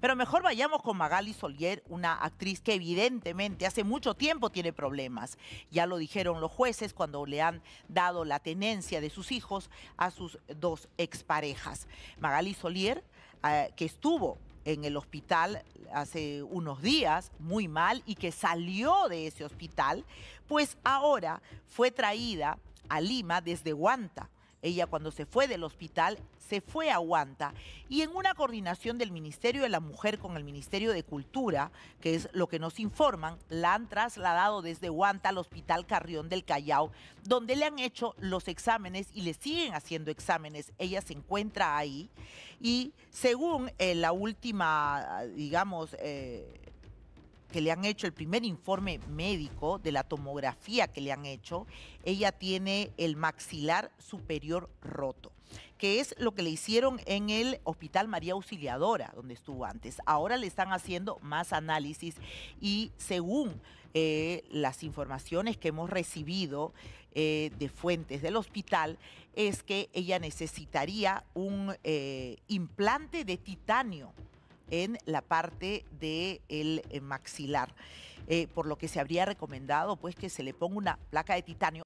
Pero mejor vayamos con Magali Solier, una actriz que evidentemente hace mucho tiempo tiene problemas. Ya lo dijeron los jueces cuando le han dado la tenencia de sus hijos a sus dos exparejas. Magali Solier, eh, que estuvo en el hospital hace unos días, muy mal, y que salió de ese hospital, pues ahora fue traída a Lima desde Guanta ella cuando se fue del hospital, se fue a Huanta y en una coordinación del Ministerio de la Mujer con el Ministerio de Cultura, que es lo que nos informan, la han trasladado desde Huanta al Hospital Carrión del Callao, donde le han hecho los exámenes y le siguen haciendo exámenes. Ella se encuentra ahí y según eh, la última, digamos, eh, que le han hecho, el primer informe médico de la tomografía que le han hecho, ella tiene el maxilar superior roto que es lo que le hicieron en el Hospital María Auxiliadora, donde estuvo antes. Ahora le están haciendo más análisis y según eh, las informaciones que hemos recibido eh, de fuentes del hospital, es que ella necesitaría un eh, implante de titanio en la parte del el eh, maxilar, eh, por lo que se habría recomendado pues que se le ponga una placa de titanio